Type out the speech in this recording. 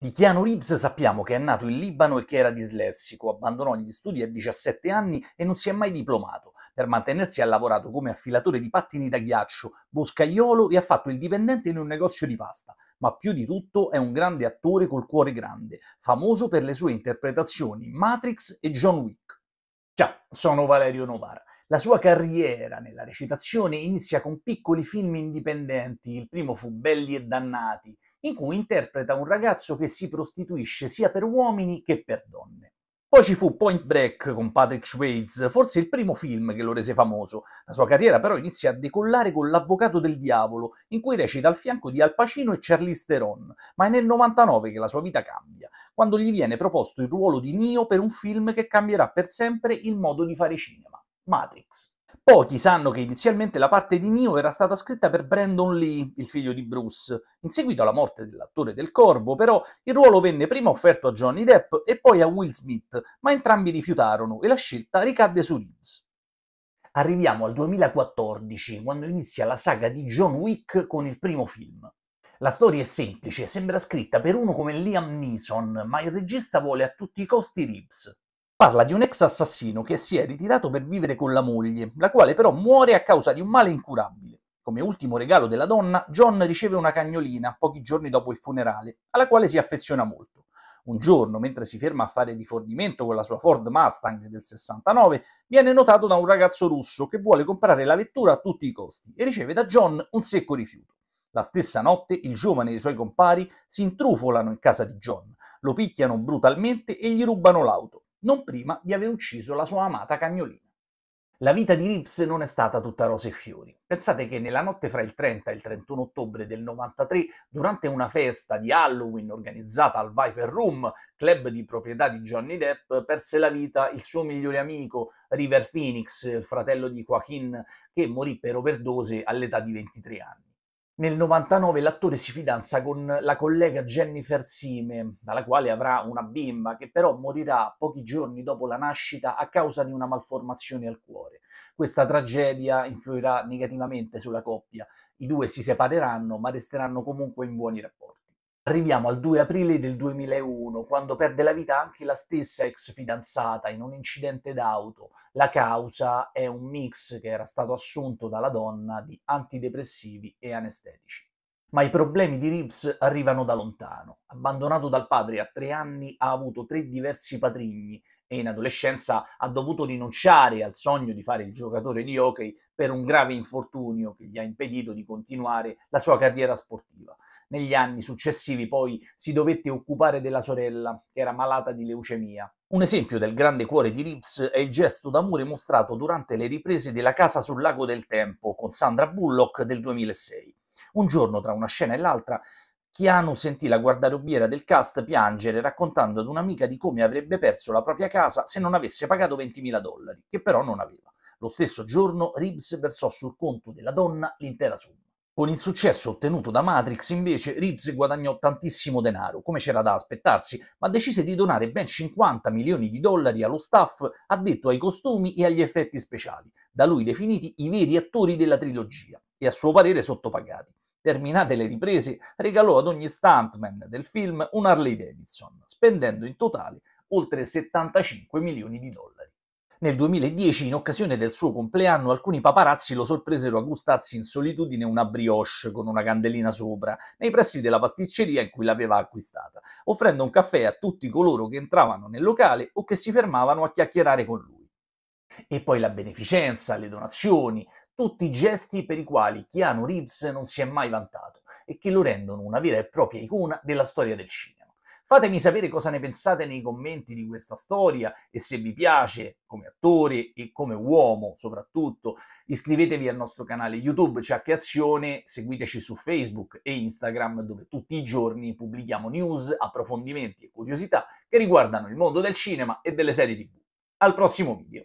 Di Keanu Reeves sappiamo che è nato in Libano e che era dislessico, abbandonò gli studi a 17 anni e non si è mai diplomato. Per mantenersi ha lavorato come affilatore di pattini da ghiaccio, boscaiolo e ha fatto il dipendente in un negozio di pasta. Ma più di tutto è un grande attore col cuore grande, famoso per le sue interpretazioni Matrix e John Wick. Ciao, sono Valerio Novara. La sua carriera nella recitazione inizia con piccoli film indipendenti, il primo fu Belli e Dannati, in cui interpreta un ragazzo che si prostituisce sia per uomini che per donne. Poi ci fu Point Break con Patrick Swayze, forse il primo film che lo rese famoso. La sua carriera però inizia a decollare con L'avvocato del diavolo, in cui recita al fianco di Al Pacino e Charlize Theron, ma è nel 99 che la sua vita cambia, quando gli viene proposto il ruolo di Neo per un film che cambierà per sempre il modo di fare cinema. Matrix. Pochi sanno che inizialmente la parte di Neo era stata scritta per Brandon Lee, il figlio di Bruce. In seguito alla morte dell'attore del Corvo, però, il ruolo venne prima offerto a Johnny Depp e poi a Will Smith, ma entrambi rifiutarono e la scelta ricadde su Reeves. Arriviamo al 2014, quando inizia la saga di John Wick con il primo film. La storia è semplice, sembra scritta per uno come Liam Neeson, ma il regista vuole a tutti i costi Reeves. Parla di un ex assassino che si è ritirato per vivere con la moglie, la quale però muore a causa di un male incurabile. Come ultimo regalo della donna, John riceve una cagnolina pochi giorni dopo il funerale, alla quale si affeziona molto. Un giorno, mentre si ferma a fare rifornimento con la sua Ford Mustang del 69, viene notato da un ragazzo russo che vuole comprare la vettura a tutti i costi e riceve da John un secco rifiuto. La stessa notte il giovane e i suoi compari si intrufolano in casa di John, lo picchiano brutalmente e gli rubano l'auto non prima di aver ucciso la sua amata cagnolina. La vita di Reeves non è stata tutta rose e fiori. Pensate che nella notte fra il 30 e il 31 ottobre del 93, durante una festa di Halloween organizzata al Viper Room, club di proprietà di Johnny Depp, perse la vita il suo migliore amico River Phoenix, fratello di Joaquin, che morì per overdose all'età di 23 anni. Nel 99 l'attore si fidanza con la collega Jennifer Sime, dalla quale avrà una bimba che però morirà pochi giorni dopo la nascita a causa di una malformazione al cuore. Questa tragedia influirà negativamente sulla coppia. I due si separeranno, ma resteranno comunque in buoni rapporti. Arriviamo al 2 aprile del 2001, quando perde la vita anche la stessa ex fidanzata in un incidente d'auto. La causa è un mix che era stato assunto dalla donna di antidepressivi e anestetici. Ma i problemi di Reeves arrivano da lontano. Abbandonato dal padre a tre anni, ha avuto tre diversi patrigni e in adolescenza ha dovuto rinunciare al sogno di fare il giocatore di hockey per un grave infortunio che gli ha impedito di continuare la sua carriera sportiva negli anni successivi poi si dovette occupare della sorella, che era malata di leucemia. Un esempio del grande cuore di Reeves è il gesto d'amore mostrato durante le riprese della Casa sul Lago del Tempo con Sandra Bullock del 2006. Un giorno, tra una scena e l'altra, Keanu sentì la guardarobiera del cast piangere raccontando ad un'amica di come avrebbe perso la propria casa se non avesse pagato 20.000 dollari, che però non aveva. Lo stesso giorno Reeves versò sul conto della donna l'intera somma. Con il successo ottenuto da Matrix, invece, Reeves guadagnò tantissimo denaro, come c'era da aspettarsi, ma decise di donare ben 50 milioni di dollari allo staff addetto ai costumi e agli effetti speciali, da lui definiti i veri attori della trilogia, e a suo parere sottopagati. Terminate le riprese, regalò ad ogni stuntman del film un Harley Davidson, spendendo in totale oltre 75 milioni di dollari. Nel 2010, in occasione del suo compleanno, alcuni paparazzi lo sorpresero a gustarsi in solitudine una brioche con una candelina sopra, nei pressi della pasticceria in cui l'aveva acquistata, offrendo un caffè a tutti coloro che entravano nel locale o che si fermavano a chiacchierare con lui. E poi la beneficenza, le donazioni, tutti i gesti per i quali Keanu Reeves non si è mai vantato e che lo rendono una vera e propria icona della storia del cinema. Fatemi sapere cosa ne pensate nei commenti di questa storia e se vi piace come attore e come uomo soprattutto. Iscrivetevi al nostro canale YouTube C'è che Azione, seguiteci su Facebook e Instagram dove tutti i giorni pubblichiamo news, approfondimenti e curiosità che riguardano il mondo del cinema e delle serie TV. Al prossimo video!